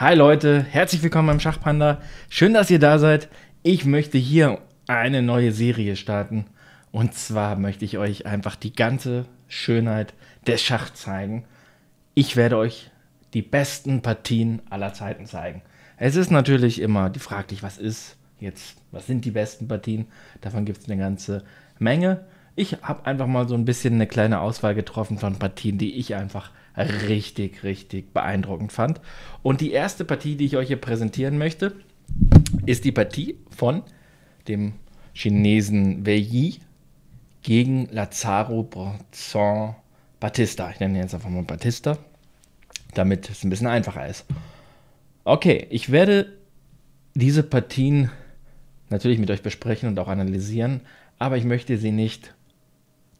Hi Leute, herzlich willkommen beim Schachpanda. Schön, dass ihr da seid. Ich möchte hier eine neue Serie starten. Und zwar möchte ich euch einfach die ganze Schönheit des Schach zeigen. Ich werde euch die besten Partien aller Zeiten zeigen. Es ist natürlich immer die Frage, was ist jetzt, was sind die besten Partien? Davon gibt es eine ganze Menge. Ich habe einfach mal so ein bisschen eine kleine Auswahl getroffen von Partien, die ich einfach richtig, richtig beeindruckend fand. Und die erste Partie, die ich euch hier präsentieren möchte, ist die Partie von dem Chinesen Wei Yi gegen Lazaro Bronson Batista. Ich nenne ihn jetzt einfach mal Batista, damit es ein bisschen einfacher ist. Okay, ich werde diese Partien natürlich mit euch besprechen und auch analysieren, aber ich möchte sie nicht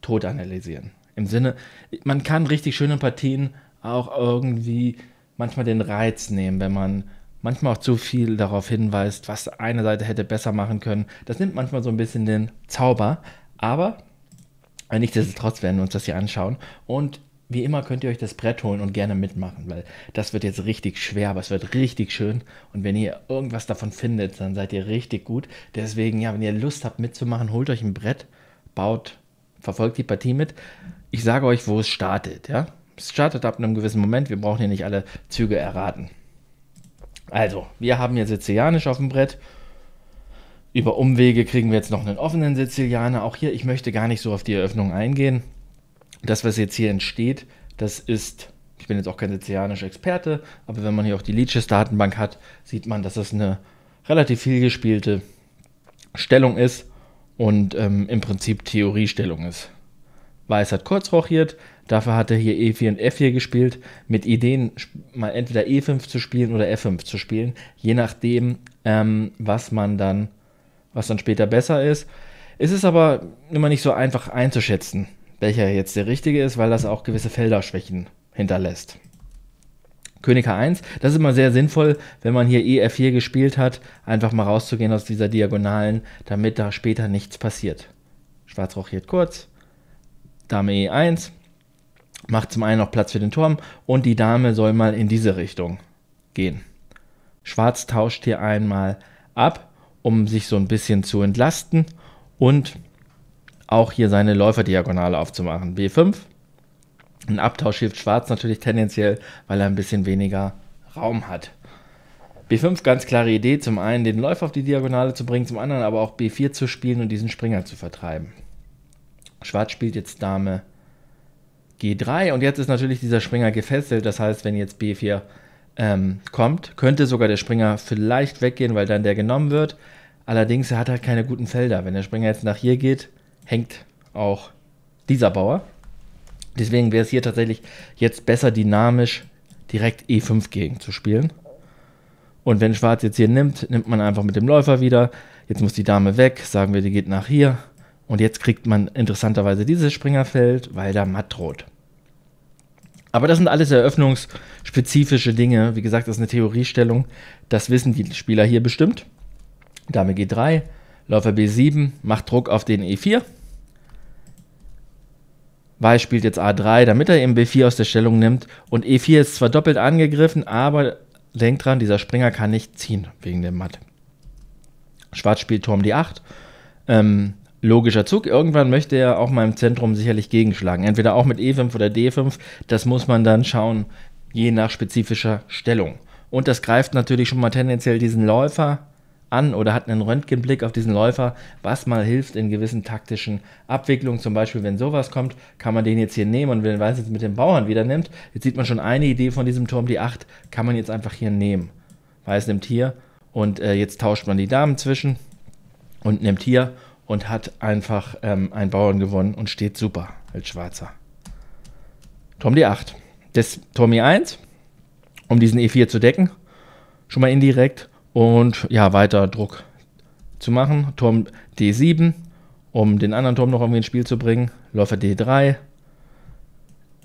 tot analysieren. Im Sinne, man kann richtig schöne Partien auch irgendwie manchmal den Reiz nehmen, wenn man manchmal auch zu viel darauf hinweist, was eine Seite hätte besser machen können. Das nimmt manchmal so ein bisschen den Zauber, aber nichtsdestotrotz werden wir uns das hier anschauen und wie immer könnt ihr euch das Brett holen und gerne mitmachen, weil das wird jetzt richtig schwer, aber es wird richtig schön. Und wenn ihr irgendwas davon findet, dann seid ihr richtig gut. Deswegen, ja, wenn ihr Lust habt mitzumachen, holt euch ein Brett, baut, verfolgt die Partie mit ich sage euch, wo es startet. Ja? Es startet ab einem gewissen Moment. Wir brauchen hier nicht alle Züge erraten. Also, wir haben hier Sizilianisch auf dem Brett. Über Umwege kriegen wir jetzt noch einen offenen Sizilianer. Auch hier, ich möchte gar nicht so auf die Eröffnung eingehen. Das, was jetzt hier entsteht, das ist, ich bin jetzt auch kein sizilianischer Experte, aber wenn man hier auch die Leeches-Datenbank hat, sieht man, dass das eine relativ viel gespielte Stellung ist und ähm, im Prinzip Theoriestellung ist. Weiß hat kurz rochiert, dafür hat er hier E4 und F4 gespielt, mit Ideen, mal entweder E5 zu spielen oder F5 zu spielen, je nachdem, ähm, was man dann, was dann später besser ist. Es ist aber immer nicht so einfach einzuschätzen, welcher jetzt der richtige ist, weil das auch gewisse Felderschwächen hinterlässt. König H1. Das ist immer sehr sinnvoll, wenn man hier EF4 gespielt hat, einfach mal rauszugehen aus dieser Diagonalen, damit da später nichts passiert. Schwarz rochiert kurz, Dame E1 macht zum einen noch Platz für den Turm und die Dame soll mal in diese Richtung gehen. Schwarz tauscht hier einmal ab, um sich so ein bisschen zu entlasten und auch hier seine Läuferdiagonale aufzumachen. B5. Ein Abtausch hilft Schwarz natürlich tendenziell, weil er ein bisschen weniger Raum hat. B5, ganz klare Idee, zum einen den Läufer auf die Diagonale zu bringen, zum anderen aber auch B4 zu spielen und diesen Springer zu vertreiben. Schwarz spielt jetzt Dame G3 und jetzt ist natürlich dieser Springer gefesselt. Das heißt, wenn jetzt B4 ähm, kommt, könnte sogar der Springer vielleicht weggehen, weil dann der genommen wird. Allerdings, er hat halt keine guten Felder. Wenn der Springer jetzt nach hier geht, hängt auch dieser Bauer. Deswegen wäre es hier tatsächlich jetzt besser dynamisch direkt E5 gegen zu spielen. Und wenn Schwarz jetzt hier nimmt, nimmt man einfach mit dem Läufer wieder. Jetzt muss die Dame weg, sagen wir, die geht nach hier. Und jetzt kriegt man interessanterweise dieses Springerfeld, weil da matt droht. Aber das sind alles eröffnungsspezifische Dinge. Wie gesagt, das ist eine Theoriestellung. Das wissen die Spieler hier bestimmt. Dame G3, Läufer B7, macht Druck auf den E4. Weiß spielt jetzt A3, damit er eben B4 aus der Stellung nimmt. Und E4 ist zwar doppelt angegriffen, aber denkt dran, dieser Springer kann nicht ziehen wegen dem Matt. Schwarz spielt Turm D8. Ähm, logischer Zug. Irgendwann möchte er auch mal im Zentrum sicherlich gegenschlagen. Entweder auch mit E5 oder D5. Das muss man dann schauen, je nach spezifischer Stellung. Und das greift natürlich schon mal tendenziell diesen Läufer an oder hat einen Röntgenblick auf diesen Läufer, was mal hilft in gewissen taktischen Abwicklungen. Zum Beispiel, wenn sowas kommt, kann man den jetzt hier nehmen und wenn Weiß jetzt mit den Bauern wieder nimmt, jetzt sieht man schon eine Idee von diesem Turm, die 8, kann man jetzt einfach hier nehmen. Weiß nimmt hier und äh, jetzt tauscht man die Damen zwischen und nimmt hier und hat einfach ähm, einen Bauern gewonnen und steht super als Schwarzer. Tom D8. Das Tom E1, um diesen E4 zu decken. Schon mal indirekt. Und ja, weiter Druck zu machen. Turm D7, um den anderen Turm noch irgendwie ins Spiel zu bringen. Läufer D3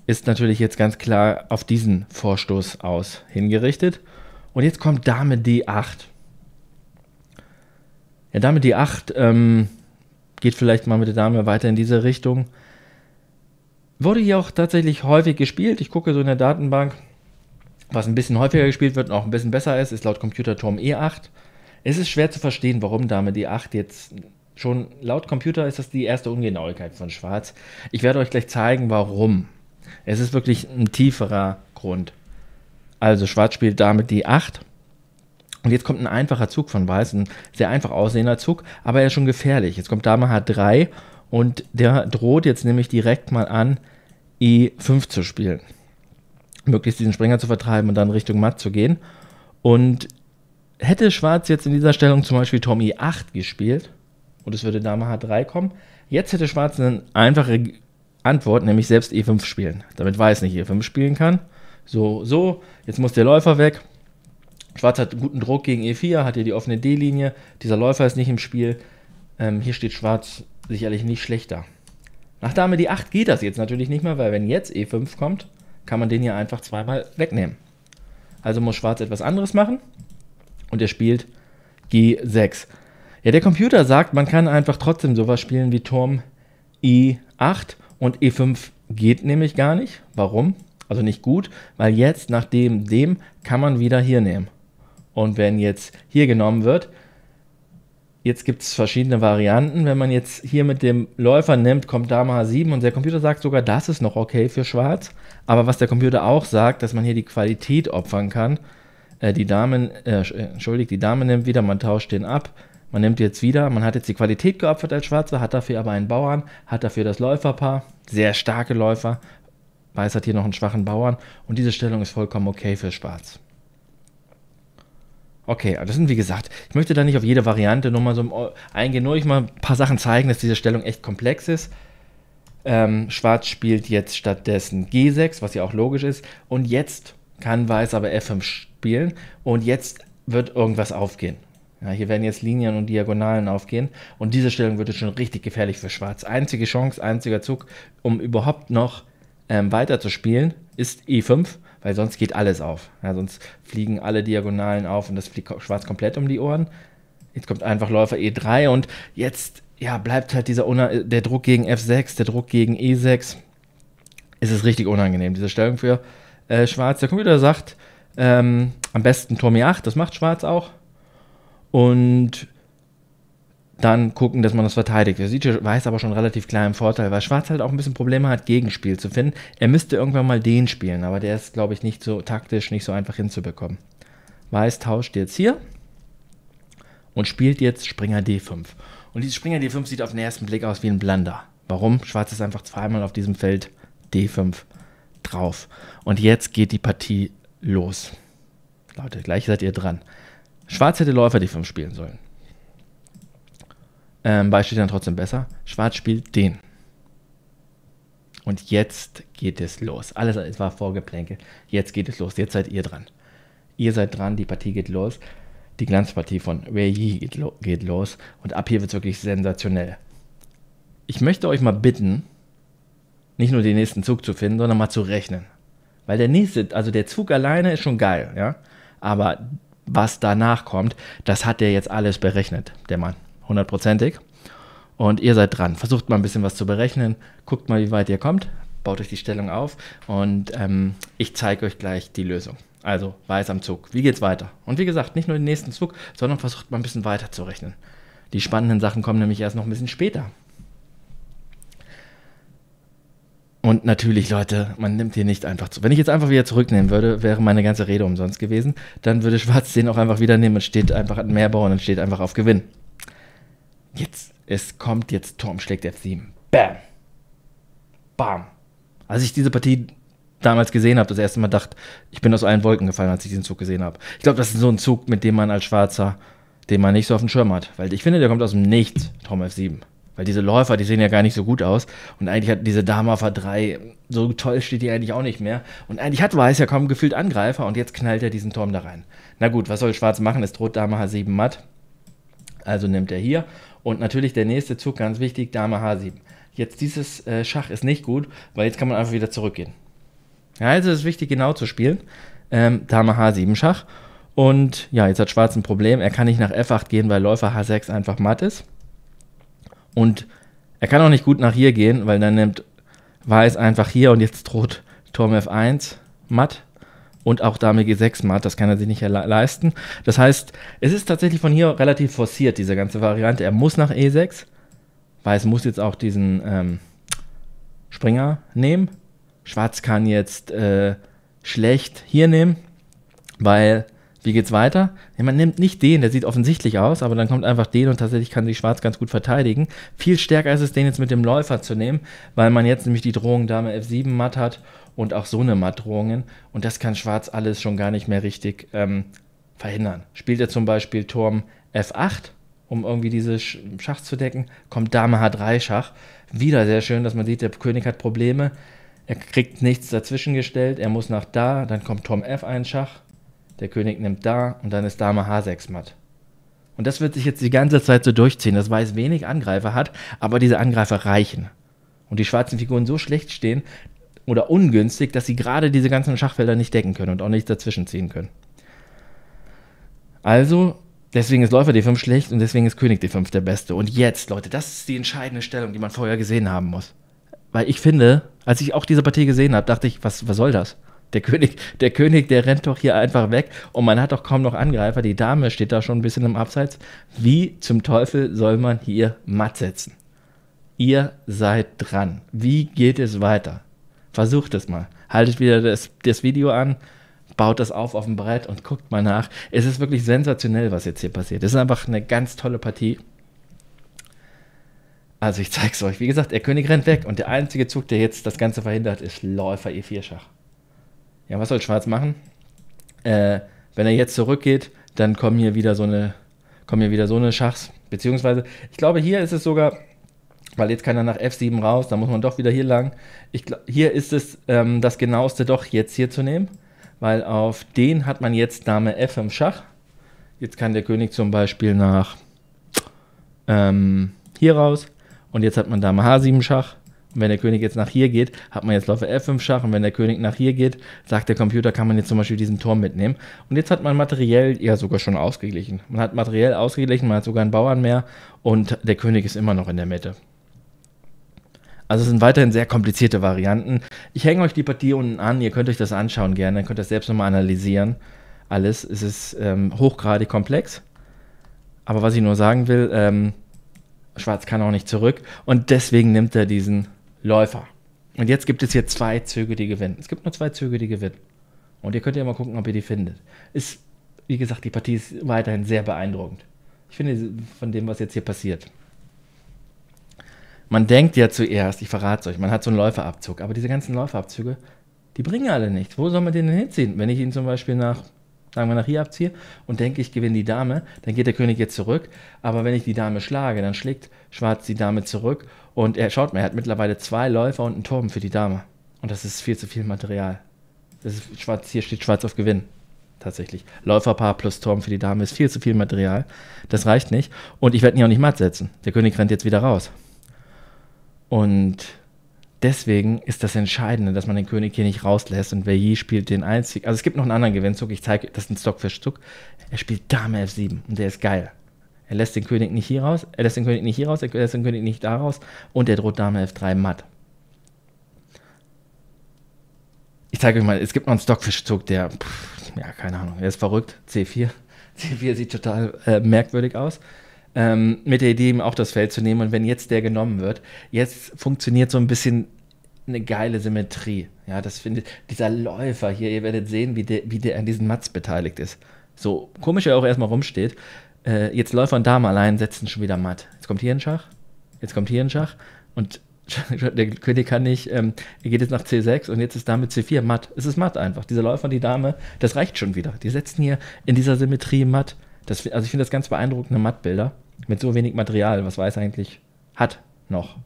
ist natürlich jetzt ganz klar auf diesen Vorstoß aus hingerichtet. Und jetzt kommt Dame D8. Ja, Dame D8 ähm, geht vielleicht mal mit der Dame weiter in diese Richtung. Wurde hier auch tatsächlich häufig gespielt. Ich gucke so in der Datenbank, was ein bisschen häufiger gespielt wird und auch ein bisschen besser ist, ist laut Computer Turm E8. Es ist schwer zu verstehen, warum Dame D8 jetzt schon laut Computer ist das die erste Ungenauigkeit von Schwarz. Ich werde euch gleich zeigen, warum. Es ist wirklich ein tieferer Grund. Also Schwarz spielt Dame D8 und jetzt kommt ein einfacher Zug von Weiß, ein sehr einfach aussehender Zug, aber er ist schon gefährlich. Jetzt kommt Dame H3 und der droht jetzt nämlich direkt mal an, E5 zu spielen. Möglichst diesen Springer zu vertreiben und dann Richtung Matt zu gehen. Und hätte Schwarz jetzt in dieser Stellung zum Beispiel Tom E8 gespielt und es würde Dame H3 kommen, jetzt hätte Schwarz eine einfache Antwort, nämlich selbst E5 spielen, damit Weiß nicht E5 spielen kann. So, so, jetzt muss der Läufer weg, Schwarz hat guten Druck gegen E4, hat hier die offene D-Linie. Dieser Läufer ist nicht im Spiel. Ähm, hier steht Schwarz sicherlich nicht schlechter. Nach Dame D8 geht das jetzt natürlich nicht mehr, weil wenn jetzt E5 kommt, kann man den hier einfach zweimal wegnehmen. Also muss Schwarz etwas anderes machen und er spielt G6. Ja, der Computer sagt, man kann einfach trotzdem sowas spielen wie Turm E8 und E5 geht nämlich gar nicht. Warum? Also nicht gut, weil jetzt nach dem, dem kann man wieder hier nehmen. Und wenn jetzt hier genommen wird, jetzt gibt es verschiedene Varianten. Wenn man jetzt hier mit dem Läufer nimmt, kommt Dame H7 und der Computer sagt sogar, das ist noch okay für Schwarz. Aber was der Computer auch sagt, dass man hier die Qualität opfern kann. Äh, die Damen, äh, äh, entschuldigt, die Dame nimmt wieder, man tauscht den ab. Man nimmt jetzt wieder, man hat jetzt die Qualität geopfert als Schwarzer, hat dafür aber einen Bauern, hat dafür das Läuferpaar, sehr starke Läufer. Weiß hat hier noch einen schwachen Bauern und diese Stellung ist vollkommen okay für Schwarz. Okay, also das sind wie gesagt, ich möchte da nicht auf jede Variante nochmal so eingehen, nur ich mal ein paar Sachen zeigen, dass diese Stellung echt komplex ist. Ähm, Schwarz spielt jetzt stattdessen G6, was ja auch logisch ist. Und jetzt kann Weiß aber F5 spielen. Und jetzt wird irgendwas aufgehen. Ja, hier werden jetzt Linien und Diagonalen aufgehen. Und diese Stellung wird jetzt schon richtig gefährlich für Schwarz. Einzige Chance, einziger Zug, um überhaupt noch ähm, weiter zu spielen, ist E5, weil sonst geht alles auf. Ja, sonst fliegen alle Diagonalen auf und das fliegt schwarz komplett um die Ohren. Jetzt kommt einfach Läufer E3 und jetzt ja, bleibt halt dieser Una der Druck gegen F6, der Druck gegen E6. Es ist richtig unangenehm, diese Stellung für äh, Schwarz. Der Computer sagt, ähm, am besten Turm E8, das macht Schwarz auch. Und dann gucken, dass man das verteidigt. Der Siege war jetzt aber schon relativ klar im Vorteil, weil Schwarz halt auch ein bisschen Probleme hat, Gegenspiel zu finden. Er müsste irgendwann mal den spielen, aber der ist, glaube ich, nicht so taktisch, nicht so einfach hinzubekommen. Weiß tauscht jetzt hier und spielt jetzt Springer D5. Und dieses Springer D5 sieht auf den ersten Blick aus wie ein Blunder. Warum? Schwarz ist einfach zweimal auf diesem Feld D5 drauf. Und jetzt geht die Partie los. Leute, gleich seid ihr dran. Schwarz hätte Läufer D5 spielen sollen. Ähm, Weiß steht dann trotzdem besser. Schwarz spielt den. Und jetzt geht es los. Alles, es war Vorgeplänkel. Jetzt geht es los. Jetzt seid ihr dran. Ihr seid dran, die Partie geht los. Die Glanzpartie von Wei Yi geht, lo geht los. Und ab hier wird es wirklich sensationell. Ich möchte euch mal bitten, nicht nur den nächsten Zug zu finden, sondern mal zu rechnen. Weil der nächste, also der Zug alleine ist schon geil, ja. Aber was danach kommt, das hat der jetzt alles berechnet, der Mann hundertprozentig. Und ihr seid dran. Versucht mal ein bisschen was zu berechnen. Guckt mal, wie weit ihr kommt. Baut euch die Stellung auf. Und ähm, ich zeige euch gleich die Lösung. Also weiß am Zug. Wie geht's weiter? Und wie gesagt, nicht nur den nächsten Zug, sondern versucht mal ein bisschen weiter zu rechnen. Die spannenden Sachen kommen nämlich erst noch ein bisschen später. Und natürlich, Leute, man nimmt hier nicht einfach zu. Wenn ich jetzt einfach wieder zurücknehmen würde, wäre meine ganze Rede umsonst gewesen. Dann würde Schwarz den auch einfach wieder nehmen und steht einfach an Mehrbau und steht einfach auf Gewinn. Jetzt, es kommt jetzt, Turm schlägt F7. Bam. Bam. Als ich diese Partie damals gesehen habe, das erste Mal dachte, ich bin aus allen Wolken gefallen, als ich diesen Zug gesehen habe. Ich glaube, das ist so ein Zug, mit dem man als Schwarzer, den man nicht so auf dem Schirm hat. Weil ich finde, der kommt aus dem Nichts, Turm F7. Weil diese Läufer, die sehen ja gar nicht so gut aus. Und eigentlich hat diese Dame auf A3, so toll steht die eigentlich auch nicht mehr. Und eigentlich hat Weiß ja kaum gefühlt Angreifer und jetzt knallt er diesen Turm da rein. Na gut, was soll Schwarz machen? Es droht Dame H7 matt. Also nimmt er hier und natürlich der nächste Zug, ganz wichtig, Dame H7. Jetzt dieses äh, Schach ist nicht gut, weil jetzt kann man einfach wieder zurückgehen. Ja, also ist wichtig, genau zu spielen. Ähm, Dame H7 Schach. Und ja, jetzt hat Schwarz ein Problem. Er kann nicht nach F8 gehen, weil Läufer H6 einfach matt ist. Und er kann auch nicht gut nach hier gehen, weil dann nimmt Weiß einfach hier und jetzt droht Turm F1 matt und auch Dame G6 macht. Das kann er sich nicht leisten. Das heißt, es ist tatsächlich von hier relativ forciert, diese ganze Variante. Er muss nach E6, weil es muss jetzt auch diesen ähm, Springer nehmen. Schwarz kann jetzt äh, schlecht hier nehmen, weil wie geht's weiter? Ja, man nimmt nicht den, der sieht offensichtlich aus, aber dann kommt einfach den und tatsächlich kann sich Schwarz ganz gut verteidigen. Viel stärker ist es, den jetzt mit dem Läufer zu nehmen, weil man jetzt nämlich die Drohung Dame F7 matt hat und auch so eine Mattdrohungen. Und das kann Schwarz alles schon gar nicht mehr richtig ähm, verhindern. Spielt er zum Beispiel Turm F8, um irgendwie diese Schach zu decken, kommt Dame H3 Schach. Wieder sehr schön, dass man sieht, der König hat Probleme. Er kriegt nichts dazwischen gestellt, er muss nach da, dann kommt Turm F1 Schach der König nimmt da und dann ist Dame H6 matt. Und das wird sich jetzt die ganze Zeit so durchziehen, dass Weiß wenig Angreifer hat, aber diese Angreifer reichen. Und die schwarzen Figuren so schlecht stehen oder ungünstig, dass sie gerade diese ganzen Schachfelder nicht decken können und auch nicht dazwischen ziehen können. Also, deswegen ist Läufer D5 schlecht und deswegen ist König D5 der beste. Und jetzt, Leute, das ist die entscheidende Stellung, die man vorher gesehen haben muss. Weil ich finde, als ich auch diese Partie gesehen habe, dachte ich, was, was soll das? Der König, der König, der rennt doch hier einfach weg und man hat doch kaum noch Angreifer. Die Dame steht da schon ein bisschen im Abseits. Wie zum Teufel soll man hier matt setzen? Ihr seid dran. Wie geht es weiter? Versucht es mal. Haltet wieder das, das Video an, baut das auf auf dem Brett und guckt mal nach. Es ist wirklich sensationell, was jetzt hier passiert. Es ist einfach eine ganz tolle Partie. Also ich zeige es euch. Wie gesagt, der König rennt weg und der einzige Zug, der jetzt das Ganze verhindert, ist Läufer E4 Schach ja, was soll Schwarz machen? Äh, wenn er jetzt zurückgeht, dann kommen hier wieder so eine, kommen hier wieder so eine Schachs. Beziehungsweise, ich glaube, hier ist es sogar, weil jetzt kann er nach F7 raus, da muss man doch wieder hier lang. Ich glaub, hier ist es ähm, das genaueste doch jetzt hier zu nehmen, weil auf den hat man jetzt Dame F im Schach. Jetzt kann der König zum Beispiel nach ähm, hier raus und jetzt hat man Dame H7 Schach und wenn der König jetzt nach hier geht, hat man jetzt Läufer F5 Schach. Und wenn der König nach hier geht, sagt der Computer, kann man jetzt zum Beispiel diesen Turm mitnehmen. Und jetzt hat man materiell ja sogar schon ausgeglichen. Man hat materiell ausgeglichen, man hat sogar einen Bauern mehr und der König ist immer noch in der Mitte. Also es sind weiterhin sehr komplizierte Varianten. Ich hänge euch die Partie unten an, ihr könnt euch das anschauen gerne, ihr könnt das selbst nochmal analysieren. Alles es ist ähm, hochgradig komplex. Aber was ich nur sagen will, ähm, Schwarz kann auch nicht zurück und deswegen nimmt er diesen Läufer. Und jetzt gibt es hier zwei Züge, die gewinnen. Es gibt nur zwei Züge, die gewinnen. Und ihr könnt ja mal gucken, ob ihr die findet. Ist, wie gesagt, die Partie ist weiterhin sehr beeindruckend. Ich finde von dem, was jetzt hier passiert. Man denkt ja zuerst, ich verrate es euch, man hat so einen Läuferabzug, aber diese ganzen Läuferabzüge, die bringen alle nichts. Wo soll man den denn hinziehen? Wenn ich ihn zum Beispiel nach sagen wir nach hier abziehe und denke, ich gewinne die Dame, dann geht der König jetzt zurück. Aber wenn ich die Dame schlage, dann schlägt Schwarz die Dame zurück und er schaut mal, er hat mittlerweile zwei Läufer und einen Turm für die Dame. Und das ist viel zu viel Material. Das ist schwarz, hier steht Schwarz auf Gewinn. Tatsächlich. Läuferpaar plus Turm für die Dame ist viel zu viel Material. Das reicht nicht. Und ich werde ihn auch nicht matt setzen. Der König rennt jetzt wieder raus. Und deswegen ist das Entscheidende, dass man den König hier nicht rauslässt und Veilly spielt den einzigen. Also es gibt noch einen anderen Gewinnzug, ich zeige, das ist ein Stockfischzug. Er spielt Dame F7 und der ist geil. Er lässt den König nicht hier raus, er lässt den König nicht hier raus, er lässt den König nicht da raus und er droht Dame F3 matt. Ich zeige euch mal, es gibt noch einen Stockfischzug, der, pff, ja, keine Ahnung, der ist verrückt. C4. C4 sieht total äh, merkwürdig aus ähm, mit der Idee, ihm auch das Feld zu nehmen. Und wenn jetzt der genommen wird, jetzt funktioniert so ein bisschen eine geile Symmetrie. Ja, das findet dieser Läufer hier, ihr werdet sehen, wie der, wie der an diesen Mats beteiligt ist. So komisch er auch erstmal rumsteht. Äh, jetzt Läufer und Dame allein setzen schon wieder matt. Jetzt kommt hier ein Schach, jetzt kommt hier ein Schach und der König kann nicht, ähm, er geht jetzt nach C6 und jetzt ist Dame C4 matt. Es ist matt einfach. Dieser Läufer und die Dame, das reicht schon wieder. Die setzen hier in dieser Symmetrie matt. Das, also ich finde das ganz beeindruckende Mattbilder mit so wenig Material, was Weiß eigentlich hat noch.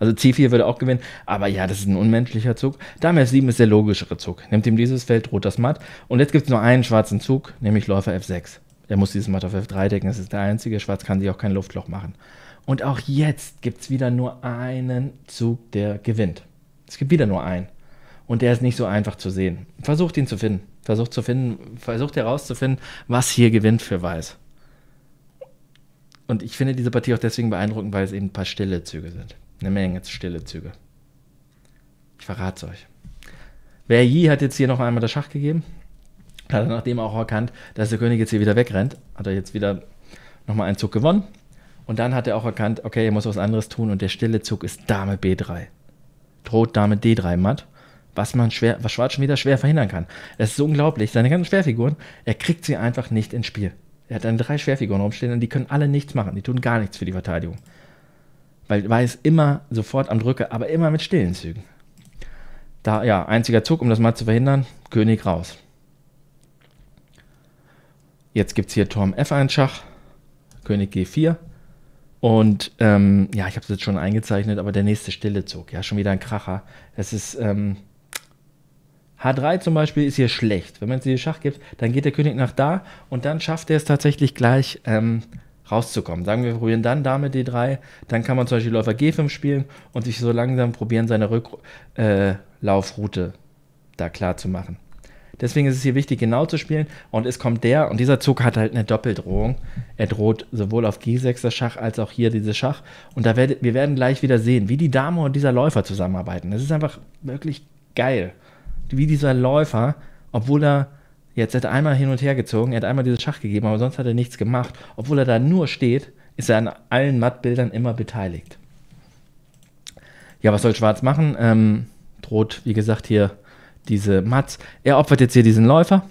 Also C4 würde auch gewinnen, aber ja, das ist ein unmenschlicher Zug. Dame F7 ist der logischere Zug. Nimmt ihm dieses Feld, rot das Matt. Und jetzt gibt es nur einen schwarzen Zug, nämlich Läufer F6. Der muss dieses Matt auf F3 decken, das ist der einzige. Schwarz kann sich auch kein Luftloch machen. Und auch jetzt gibt es wieder nur einen Zug, der gewinnt. Es gibt wieder nur einen. Und der ist nicht so einfach zu sehen. Versucht ihn zu finden. Versucht zu finden, versucht herauszufinden, was hier gewinnt für Weiß. Und ich finde diese Partie auch deswegen beeindruckend, weil es eben ein paar stille Züge sind. Eine Menge stille Züge. Ich verrate es euch. Wer Yi hat jetzt hier noch einmal das Schach gegeben. Hat er nachdem auch erkannt, dass der König jetzt hier wieder wegrennt. Hat er jetzt wieder nochmal einen Zug gewonnen. Und dann hat er auch erkannt, okay, er muss was anderes tun. Und der stille Zug ist Dame B3. Droht Dame D3 matt. Was man schwer, was Schwarz schon wieder schwer verhindern kann. Das ist so unglaublich. Seine ganzen Schwerfiguren, er kriegt sie einfach nicht ins Spiel. Er hat dann drei Schwerfiguren rumstehen und die können alle nichts machen. Die tun gar nichts für die Verteidigung. Weil Weiß immer sofort am Drücke, aber immer mit stillen Zügen. Da, ja, einziger Zug, um das mal zu verhindern, König raus. Jetzt gibt es hier Turm F1 Schach, König G4. Und ähm, ja, ich habe es jetzt schon eingezeichnet, aber der nächste stille Zug, ja, schon wieder ein Kracher. Es ist, ähm, H3 zum Beispiel ist hier schlecht. Wenn man es hier Schach gibt, dann geht der König nach da und dann schafft er es tatsächlich gleich ähm, rauszukommen. Sagen wir, wir probieren dann Dame D3, dann kann man zum Beispiel Läufer G5 spielen und sich so langsam probieren, seine Rücklaufroute äh, da klar zu machen. Deswegen ist es hier wichtig, genau zu spielen. Und es kommt der, und dieser Zug hat halt eine Doppeldrohung. Er droht sowohl auf G6 das Schach als auch hier dieses Schach. Und da werdet, wir werden gleich wieder sehen, wie die Dame und dieser Läufer zusammenarbeiten. Das ist einfach wirklich geil wie dieser Läufer, obwohl er jetzt hat einmal hin und her gezogen, er hat einmal dieses Schach gegeben, aber sonst hat er nichts gemacht. Obwohl er da nur steht, ist er an allen Mattbildern immer beteiligt. Ja, was soll Schwarz machen? Ähm, droht, wie gesagt, hier diese Mats. Er opfert jetzt hier diesen Läufer.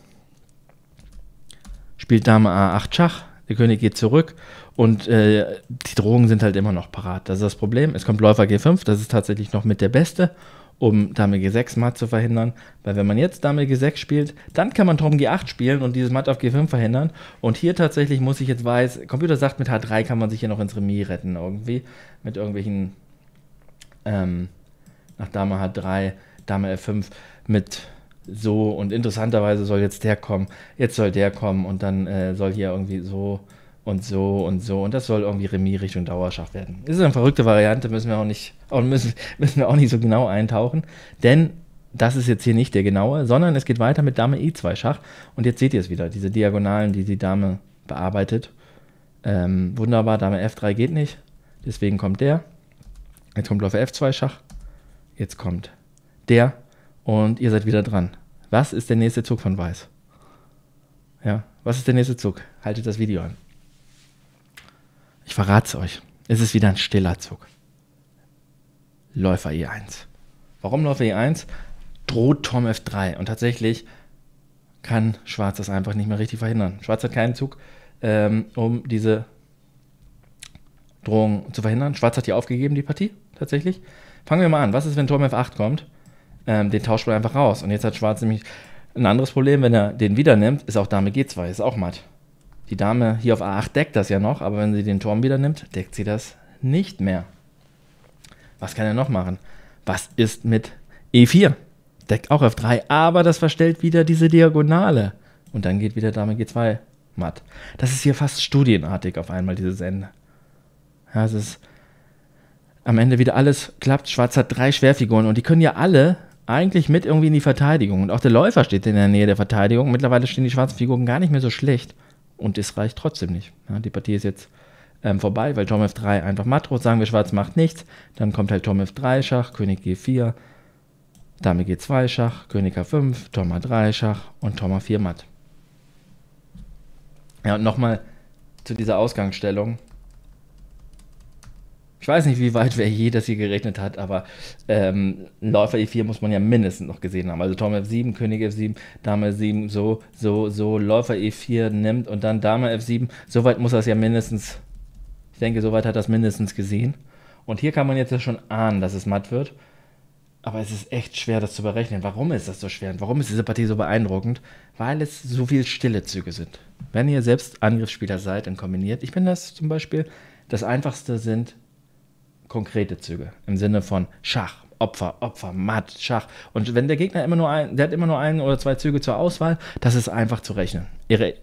Spielt Dame A8 Schach. Der König geht zurück. Und äh, die Drohungen sind halt immer noch parat. Das ist das Problem. Es kommt Läufer G5. Das ist tatsächlich noch mit der beste um Dame G6 matt zu verhindern. Weil wenn man jetzt Dame G6 spielt, dann kann man Turm G8 spielen und dieses Matt auf G5 verhindern. Und hier tatsächlich muss ich jetzt weiß, Computer sagt, mit H3 kann man sich hier noch ins Remis retten irgendwie. Mit irgendwelchen, ähm, nach Dame H3, Dame F5, mit so und interessanterweise soll jetzt der kommen, jetzt soll der kommen und dann äh, soll hier irgendwie so und so und so. Und das soll irgendwie Remis Richtung Dauerschach werden. Ist eine verrückte Variante, müssen wir auch nicht, auch müssen, müssen wir auch nicht so genau eintauchen. Denn das ist jetzt hier nicht der genaue, sondern es geht weiter mit Dame E2 Schach. Und jetzt seht ihr es wieder, diese Diagonalen, die die Dame bearbeitet. Ähm, wunderbar, Dame F3 geht nicht. Deswegen kommt der. Jetzt kommt Läufer F2 Schach. Jetzt kommt der. Und ihr seid wieder dran. Was ist der nächste Zug von Weiß? Ja, was ist der nächste Zug? Haltet das Video an. Ich verrate es euch. Es ist wieder ein stiller Zug. Läufer E1. Warum Läufer E1? Droht Tom F3. Und tatsächlich kann Schwarz das einfach nicht mehr richtig verhindern. Schwarz hat keinen Zug, ähm, um diese Drohung zu verhindern. Schwarz hat die aufgegeben, die Partie, tatsächlich. Fangen wir mal an. Was ist, wenn Turm F8 kommt? Ähm, den tauscht man einfach raus. Und jetzt hat Schwarz nämlich ein anderes Problem, wenn er den wieder nimmt, ist auch Dame G2, ist auch matt. Die Dame hier auf A8 deckt das ja noch, aber wenn sie den Turm wieder nimmt, deckt sie das nicht mehr. Was kann er noch machen? Was ist mit E4? Deckt auch F3, aber das verstellt wieder diese Diagonale. Und dann geht wieder Dame G2 matt. Das ist hier fast studienartig auf einmal, dieses Ende. Ja, es ist am Ende wieder alles klappt. Schwarz hat drei Schwerfiguren und die können ja alle eigentlich mit irgendwie in die Verteidigung. Und auch der Läufer steht in der Nähe der Verteidigung. Mittlerweile stehen die schwarzen Figuren gar nicht mehr so schlecht. Und das reicht trotzdem nicht. Ja, die Partie ist jetzt ähm, vorbei, weil Turm F3 einfach matt droht. Sagen wir, Schwarz macht nichts. Dann kommt halt Turm F3 Schach, König G4, Dame G2 Schach, König a 5 Turm A3 Schach und Turm A4 matt. Ja, und nochmal zu dieser Ausgangsstellung ich weiß nicht, wie weit wer je das hier gerechnet hat, aber ähm, Läufer E4 muss man ja mindestens noch gesehen haben. Also Turm F7, König F7, Dame F7, so, so, so, Läufer E4 nimmt und dann Dame F7. Soweit muss das ja mindestens, ich denke, soweit hat das mindestens gesehen. Und hier kann man jetzt ja schon ahnen, dass es matt wird. Aber es ist echt schwer, das zu berechnen. Warum ist das so schwer und warum ist diese Partie so beeindruckend? Weil es so viele stille Züge sind. Wenn ihr selbst Angriffsspieler seid und kombiniert, ich bin das zum Beispiel, das einfachste sind konkrete Züge im Sinne von Schach, Opfer, Opfer, Matt, Schach. Und wenn der Gegner immer nur ein, der hat immer nur einen oder zwei Züge zur Auswahl, das ist einfach zu rechnen. Ihre,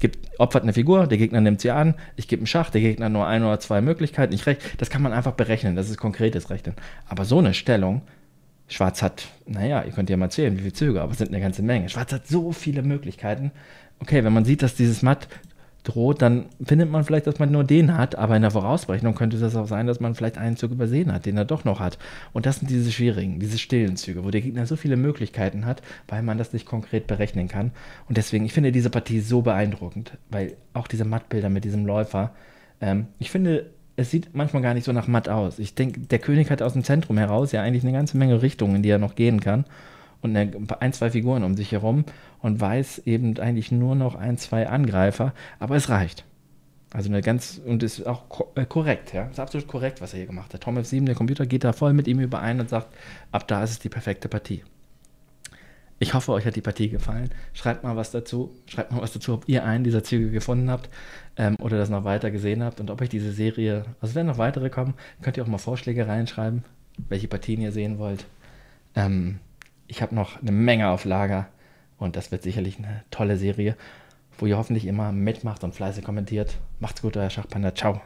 gibt, opfert eine Figur, der Gegner nimmt sie an, ich gebe einen Schach, der Gegner nur ein oder zwei Möglichkeiten, ich rechne. Das kann man einfach berechnen, das ist konkretes Rechnen. Aber so eine Stellung, Schwarz hat, naja, ihr könnt ja mal zählen, wie viele Züge, aber es sind eine ganze Menge. Schwarz hat so viele Möglichkeiten. Okay, wenn man sieht, dass dieses Matt droht, dann findet man vielleicht, dass man nur den hat, aber in der Vorausberechnung könnte es auch sein, dass man vielleicht einen Zug übersehen hat, den er doch noch hat. Und das sind diese schwierigen, diese stillen Züge, wo der Gegner so viele Möglichkeiten hat, weil man das nicht konkret berechnen kann. Und deswegen, ich finde diese Partie so beeindruckend, weil auch diese Mattbilder mit diesem Läufer, ähm, ich finde, es sieht manchmal gar nicht so nach matt aus. Ich denke, der König hat aus dem Zentrum heraus ja eigentlich eine ganze Menge Richtungen, in die er noch gehen kann und eine, ein, zwei Figuren um sich herum und weiß eben eigentlich nur noch ein, zwei Angreifer, aber es reicht. Also eine ganz, und ist auch äh, korrekt, ja. Ist absolut korrekt, was er hier gemacht hat. Tom F7, der Computer geht da voll mit ihm überein und sagt, ab da ist es die perfekte Partie. Ich hoffe, euch hat die Partie gefallen. Schreibt mal was dazu. Schreibt mal was dazu, ob ihr einen dieser Züge gefunden habt ähm, oder das noch weiter gesehen habt und ob euch diese Serie, also wenn noch weitere kommen, könnt ihr auch mal Vorschläge reinschreiben, welche Partien ihr sehen wollt. Ähm, ich habe noch eine Menge auf Lager und das wird sicherlich eine tolle Serie, wo ihr hoffentlich immer mitmacht und fleißig kommentiert. Macht's gut, euer Schachpanda. Ciao.